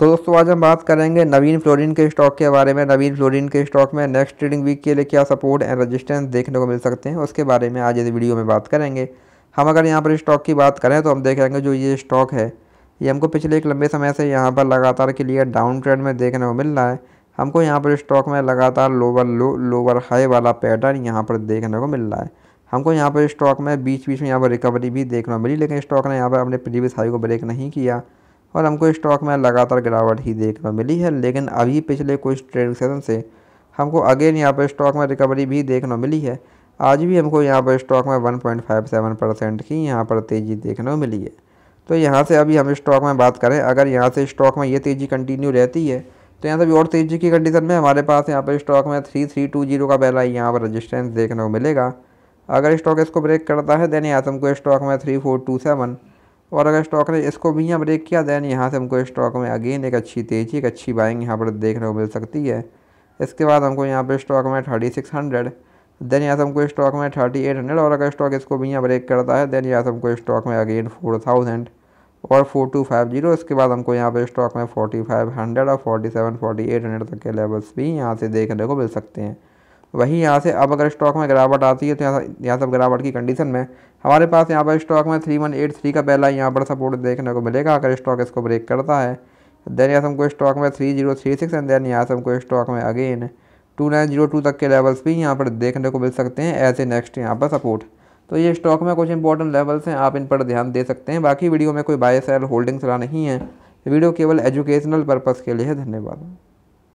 तो दोस्तों आज हम बात करेंगे नवीन फ्लोरिन के स्टॉक के बारे में नवीन फ्लोरिन के स्टॉक में नेक्स्ट ट्रेडिंग वीक के लिए क्या सपोर्ट एंड रेजिस्टेंस देखने को मिल सकते हैं उसके बारे में आज इस वीडियो में बात करेंगे हम अगर यहाँ पर स्टॉक की बात करें तो हम देखेंगे जो ये स्टॉक है ये हमको पिछले एक लंबे समय से यहाँ पर लगातार क्लियर डाउन ट्रेंड में देखने को मिल रहा है हमको यहाँ पर स्टॉक में लगातार लोअर लो लोअर हाई वाला पैटर्न यहाँ पर देखने को मिल रहा है हमको यहाँ पर स्टॉक में बीच बीच में यहाँ पर रिकवरी भी देखने को मिली लेकिन स्टॉक ने यहाँ पर अपने प्रीवियस हाई को ब्रेक नहीं किया और हमको स्टॉक में लगातार गिरावट ही देखने को मिली है लेकिन अभी पिछले कुछ ट्रेड सेशन से हमको अगेन यहाँ पर स्टॉक में रिकवरी भी देखने को मिली है आज भी हमको यहाँ पर स्टॉक में वन परसेंट की यहाँ पर तेज़ी देखने को मिली है तो यहाँ से अभी हम स्टॉक में बात करें अगर यहाँ से स्टॉक में ये तेज़ी कंटिन्यू रहती है तो यहाँ से भी और तेज़ी की कंडीशन में हमारे पास यहाँ पर स्टॉक में थ्री थ्री टू जीरो का पहला यहाँ पर रजिस्टेंस देखने को मिलेगा अगर स्टॉक इसको ब्रेक करता है देन यहाँ से हमको स्टॉक में थ्री फोर टू सेवन और अगर स्टॉक ने इसको भी यहाँ ब्रेक किया दैन यहाँ से हमको स्टॉक में अगेन एक अच्छी तेज़ी एक अच्छी बाइंग यहाँ पर देखने को मिल सकती है इसके बाद हमको यहाँ पर स्टॉक में थर्टी सिक्स हंड्रेड देन यहाँ से हमको स्टॉक में थर्टी एट हंड्रेड और अगर स्टॉक इसको भी यहाँ ब्रेक करता है देन यहाँ से हमको स्टॉक में अगेन फोर थाउजेंड और फोर टू फाइव जीरो इसके बाद हमको यहाँ पर स्टॉक में फोर्टी फाइव हंड्रेड और forty seven forty eight hundred तक के लेवल्स भी यहाँ से देखने को मिल सकते हैं वहीं यहाँ से अब अगर स्टॉक में गिरावट आती है तो यहाँ यहाँ सब गिरावट की कंडीशन में हमारे पास यहाँ पर स्टॉक में थ्री वन एट थ्री का पहला यहाँ पर सपोर्ट देखने को मिलेगा अगर स्टॉक इसको ब्रेक करता है देन यहाँ से हमको स्टॉक में three zero three six and then यहाँ से हमको स्टॉक में again two nine zero two तक के लेवल्स भी यहाँ पर देखने को मिल सकते हैं ऐसे नेक्स्ट यहाँ पर सपोर्ट तो ये स्टॉक में कुछ इंपॉर्टेंट लेवल्स हैं आप इन पर ध्यान दे सकते हैं बाकी वीडियो में कोई बाय सेल होल्डिंग्स रहा नहीं है वीडियो केवल एजुकेशनल पर्पज़ के लिए है धन्यवाद